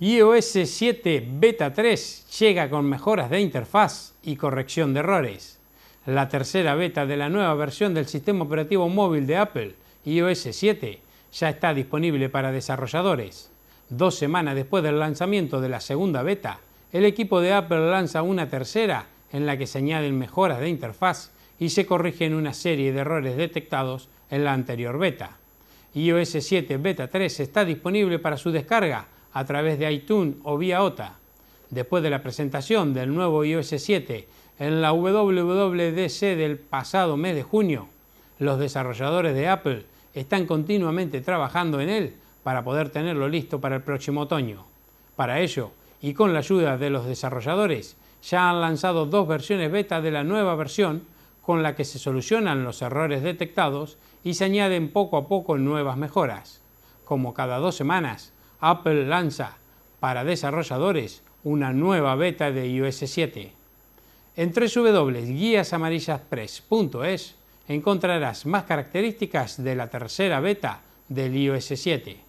iOS 7 Beta 3 llega con mejoras de interfaz y corrección de errores. La tercera beta de la nueva versión del sistema operativo móvil de Apple, iOS 7, ya está disponible para desarrolladores. Dos semanas después del lanzamiento de la segunda beta, el equipo de Apple lanza una tercera en la que se añaden mejoras de interfaz y se corrigen una serie de errores detectados en la anterior beta. iOS 7 Beta 3 está disponible para su descarga a través de iTunes o vía OTA. Después de la presentación del nuevo iOS 7 en la WWDC del pasado mes de junio, los desarrolladores de Apple están continuamente trabajando en él para poder tenerlo listo para el próximo otoño. Para ello, y con la ayuda de los desarrolladores, ya han lanzado dos versiones beta de la nueva versión con la que se solucionan los errores detectados y se añaden poco a poco nuevas mejoras. Como cada dos semanas, Apple lanza para desarrolladores una nueva beta de iOS 7. En www.guiasamarillaspress.es encontrarás más características de la tercera beta del iOS 7.